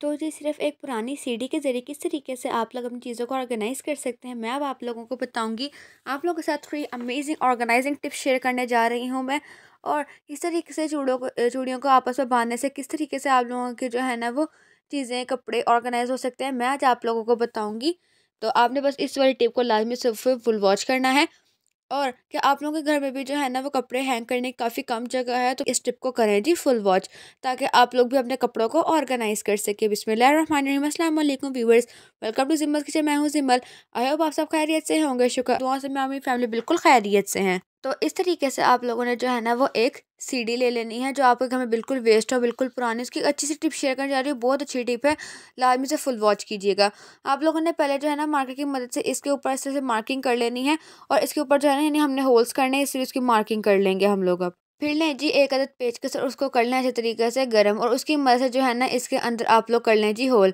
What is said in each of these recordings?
तो जी सिर्फ एक पुरानी सीडी के ज़रिए किस तरीके से आप लोग अपनी चीज़ों को ऑर्गेनाइज़ कर सकते हैं मैं अब आप लोगों को बताऊंगी आप लोगों के साथ थोड़ी अमेजिंग ऑर्गेनाइजिंग टिप्स शेयर करने जा रही हूँ मैं और इस तरीके से चूड़ों को चूड़ियों को आपस में बांधने से किस तरीके से आप लोगों के जो है ना वो चीज़ें कपड़े ऑर्गेनाइज हो सकते हैं मैं आज आप लोगों को बताऊँगी तो आपने बस इस वाली टिप को लाजमी सिर्फ फुल वॉच करना है और क्या आप लोगों के घर में भी जो है ना वो कपड़े हैंग करने की काफ़ी कम जगह है तो इस टिप को करें जी फुल वॉच ताकि आप लोग भी अपने कपड़ों को ऑर्गेनाइज कर सके बिसमीम viewers welcome to Jimmal kitchen मैं हूँ जिम्मल आई होप आप सब खैरियत से होंगे शुक्र दुआ से मैं मेरी फैमिली बिल्कुल खैरियत से हैं तो इस तरीके से आप लोगों ने जो है ना वो एक सीडी ले लेनी है जो आपके घर में बिल्कुल वेस्ट हो बिल्कुल पुरानी उसकी अच्छी सी टिप शेयर करने जा रही है बहुत अच्छी टिप है लाजमी से फुल वॉच कीजिएगा आप लोगों ने पहले जो है ना मार्कर की मदद से इसके ऊपर इस तरह से मार्किंग कर लेनी है और इसके ऊपर जो है ना यानी हमने होल्स करने इसलिए उसकी मार्किंग कर लेंगे हम लोग अब फिर लें जी एक अदद पेज के सर उसको कर लें अच्छे तरीके से गर्म और उसकी मदद से जो है ना इसके अंदर आप लोग कर लें जी होल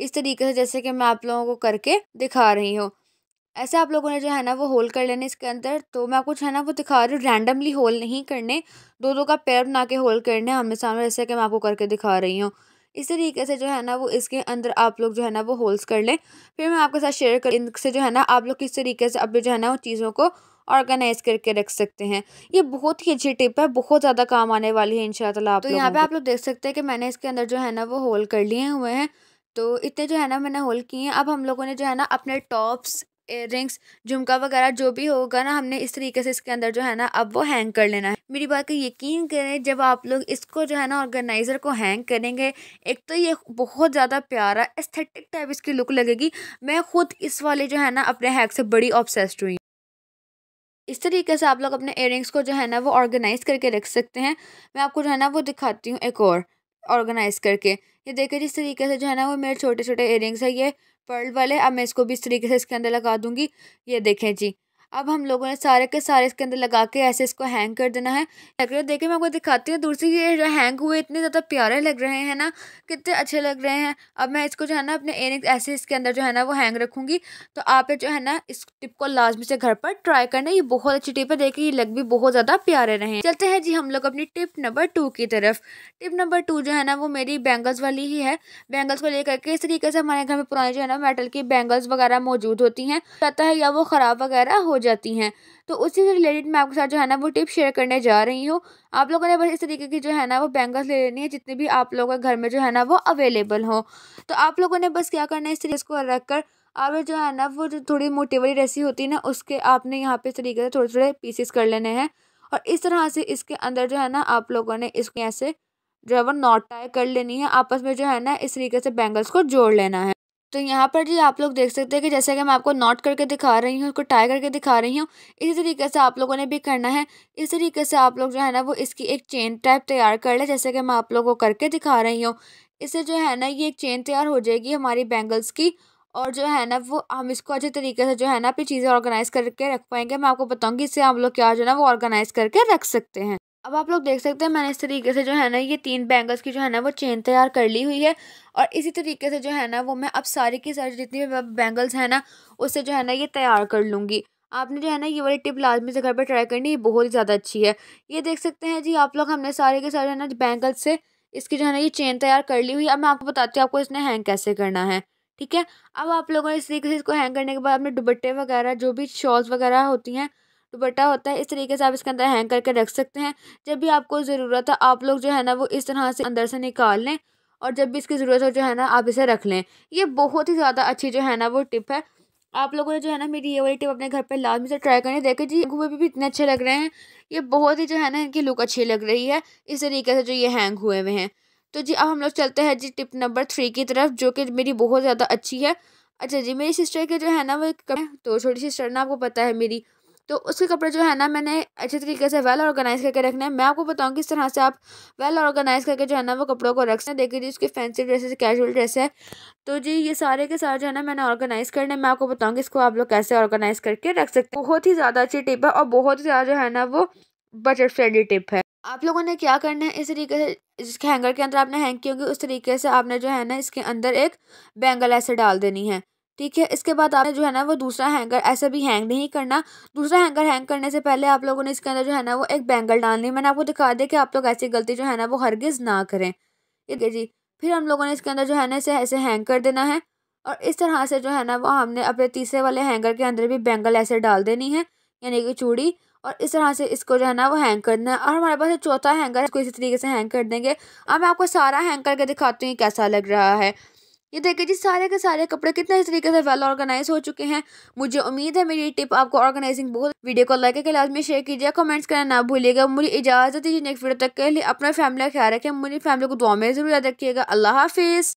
इस तरीके से जैसे कि मैं आप लोगों को करके दिखा रही हूँ ऐसे आप लोगों ने जो है ना वो होल कर लेने इसके अंदर तो मैं आपको जो है ना वो दिखा रही हूँ रैंडमली होल नहीं करने दो दो का पेयर बना के होल करने हमें सामने जैसे कि मैं आपको करके दिखा रही हूँ इस तरीके से जो है ना वो इसके अंदर आप लोग जो है ना वो होल्स कर लें फिर मैं आपके साथ शेयर कर इनसे जो है ना आप लोग किस तरीके से अपने जो है ना वो चीज़ों को ऑर्गेनाइज करके रख सकते हैं ये बहुत ही अच्छी टिप है बहुत ज़्यादा काम आने वाली है इन तो यहाँ पे आप लोग देख सकते हैं कि मैंने इसके अंदर जो है ना वो होल कर लिए हुए हैं तो इतने जो है ना मैंने होल किए हैं अब हम लोगों ने जो है ना अपने टॉप्स रिंग्स झुमका वगैरह जो भी होगा ना हमने इस तरीके से इसके अंदर जो है ना अब वो हैंग कर लेना है मेरी बात का यकीन करें जब आप लोग इसको जो है ना ऑर्गेनाइज़र को हैंग करेंगे एक तो ये बहुत ज़्यादा प्यारा एस्थेटिक टाइप इसकी लुक लगेगी मैं खुद इस वाले जो है ना अपने हैंग से बड़ी ऑब्सेस्ड हुई इस तरीके से आप लोग अपने एयरिंग्स को जो है ना वो ऑर्गेनाइज़ करके रख सकते हैं मैं आपको जो है ना वो दिखाती हूँ एक और ऑर्गेनाइज़ करके ये देखिए जिस तरीके से जो है ना वो मेरे छोटे छोटे एयरिंग्स है ये पर्ल वाले अब मैं इसको भी इस तरीके से इसके अंदर लगा दूंगी ये देखें जी अब हम लोगों ने सारे के सारे इसके अंदर लगा के ऐसे इसको हैंग कर देना है डेकोरेट देखिए मैं आपको दिखाती हूँ दूर से ये जो हैंग हुए इतने ज़्यादा प्यारे लग रहे हैं ना कितने अच्छे लग रहे हैं अब मैं इसको जो है ना अपने एनिक ऐसे इसके अंदर जो है ना वो हैंग रखूँगी तो आप जो है ना इस टिप को लाजमी से घर पर ट्राई करना ये बहुत अच्छी टिप है देखिए ये लग भी बहुत ज़्यादा प्यारे रहे चलते हैं जी हम लोग अपनी टिप नंबर टू की तरफ टिप नंबर टू जो है ना वो मेरी बैंगल्स वाली ही है बैंगल्स को लेकर के इस तरीके से हमारे घर में पुराने जो है ना मेटल की बैंगल्स वगैरह मौजूद होती हैं कहता है या वो ख़राब वगैरह हो जाती हैं तो उसी से रिलेटेड मैं आपके साथ जो है ना वो टिप शेयर करने जा रही हूँ आप लोगों ने बस इस तरीके की जो है ना वो बैंगल्स ले लेनी है जितने भी आप लोगों के घर में जो है ना वो अवेलेबल हो तो आप लोगों ने बस क्या करना है इस तरीके को रख कर आप जो है ना वो जो थोड़ी मोटी वाली रेसी होती है ना उसके आपने यहाँ पे इस तरीके से थोड़े थोड़े पीसेस कर लेने हैं और इस तरह से इसके अंदर जो है ना आप लोगों ने इसके ऐसे जो है वो नॉट टाई कर लेनी है आपस में जो है ना इस तरीके से बैंगल्स को जोड़ लेना है तो यहाँ पर जी आप लोग देख सकते हैं कि जैसे कि मैं आपको नॉट करके दिखा रही हूँ उसको टाई करके दिखा रही हूँ इसी तरीके से आप लोगों ने भी करना है इस तरीके से आप लोग जो है ना वो इसकी एक चेन टाइप तैयार कर ले जैसे कि मैं आप लोगों को करके दिखा रही हूँ इससे जो है ना ये एक चेन तैयार हो जाएगी हमारी बैंगल्स की और जो है ना वो हम इसको अच्छे तरीके से जो है ना अपनी चीज़ें ऑर्गेनाइज करके रख पाएंगे मैं आपको बताऊँगी इससे हम लोग क्या जो है ना वो ऑर्गेनाइज करके रख सकते हैं अब आप लोग देख सकते हैं मैंने इस तरीके से जो है ना ये तीन बैंगल्स की जो है ना वो चेन तैयार कर ली हुई है और इसी तरीके से जो है ना वो मैं अब सारी की सारी जितनी भी बैंगल्स हैं ना उससे जो है ना ये तैयार कर लूँगी आपने जो है ना ये वाली टिप लाजमी से घर पर ट्राई करनी ये बहुत ही ज़्यादा अच्छी है ये देख सकते हैं जी आप लोग हमने सारे के सारे है ना बैंगल्स से इसकी जो है ना ये चेन तैयार कर ली हुई अब मैं आपको बताती हूँ आपको इसने हैंग कैसे करना है ठीक है अब आप लोगों ने इस तरीके से इसको हैंग करने के बाद अपने दुपट्टे वगैरह जो भी शॉल्स वगैरह होती हैं दुपट्टा होता है इस तरीके से आप इसके अंदर हैंग करके रख सकते हैं जब भी आपको ज़रूरत है आप लोग जो है ना वो इस तरह से अंदर से निकाल लें और जब भी इसकी ज़रूरत हो जो है ना आप इसे रख लें ये बहुत ही ज़्यादा अच्छी जो है ना वो टिप है आप लोगों ने जो है ना मेरी ये वाली टिप अपने घर पर लाजमी से ट्राई करनी देखें जी हुए भी, इतने अच्छे लग रहे हैं ये बहुत ही जो है ना इनकी लुक अच्छी लग रही है इस तरीके से जो ये हैंग हुए हुए हैं तो जी अब हम लोग चलते हैं जी टिप नंबर थ्री की तरफ जो कि मेरी बहुत ज़्यादा अच्छी है अच्छा जी मेरी सिस्टर के जो है ना वो एक तो छोटी सिस्टर ना आपको पता है मेरी तो उसके कपड़े जो है ना मैंने अच्छे तरीके से वेल ऑर्गेनाइज करके रखना है मैं आपको बताऊँ किस तरह से आप वेल ऑर्गेनाइज करके जो है ना वो कपड़ों को रख सकते हैं देखिए जी उसके फैंसी ड्रेसेस कैजुअल ड्रेस है तो जी ये सारे के सारे जो है ना मैंने ऑर्गेनाइज करने मैं आपको बताऊँगी इसको आप लोग कैसे ऑर्गेनाइज करके रख सकते हैं बहुत ही ज़्यादा अच्छी टिप है और बहुत ही ज़्यादा जो है ना वो बजट फ्रेंडली टिप है आप लोगों ने क्या करना है इस तरीके से जिसके हैंगर के अंदर आपने हैंग की होंगे उस तरीके से आपने जो है ना इसके अंदर एक बैंगल ऐसे डाल देनी है ठीक है इसके बाद आपने जो है ना वो दूसरा हैंगर ऐसे भी हैंग नहीं करना दूसरा हैंगर हैंग करने से पहले आप लोगों ने इसके अंदर जो है ना वो एक बैंगल डालनी मैंने आपको दिखा दिया कि आप लोग ऐसी गलती जो है ना वो हरगिज़ ना करें ठीक है जी फिर हम लोगों ने इसके अंदर जो है ना इसे ऐसे हैंग कर देना है और इस तरह से जो है ना वो हमने अपने तीसरे वाले हैंगर के अंदर भी बैंगल ऐसे डाल देनी है यानी कि चूड़ी और इस तरह से इसको जो है ना वो हैंग कर देना है और हमारे पास चौथा हैंगर है इसको इसी तरीके से हैंग कर देंगे अब मैं आपको सारा हैंग करके दिखाती हूँ कैसा लग रहा है ये देखिए जी सारे के सारे कपड़े कितने इस तरीके से वेल ऑर्गेनाइज हो चुके हैं मुझे उम्मीद है मेरी टिप आपको ऑर्गेनाइजिंग बहुत वीडियो को लाइक के लाजमी शेयर कीजिए कमेंट्स करना ना भूलिएगा मुझे इजाजत दीजिए नेक्स्ट वीडियो तक के लिए अपना फैमिली का ख्याल रखें मुझे फैमिली को दुआ में जरूर याद रखिएगा अल्लाह हाफिज़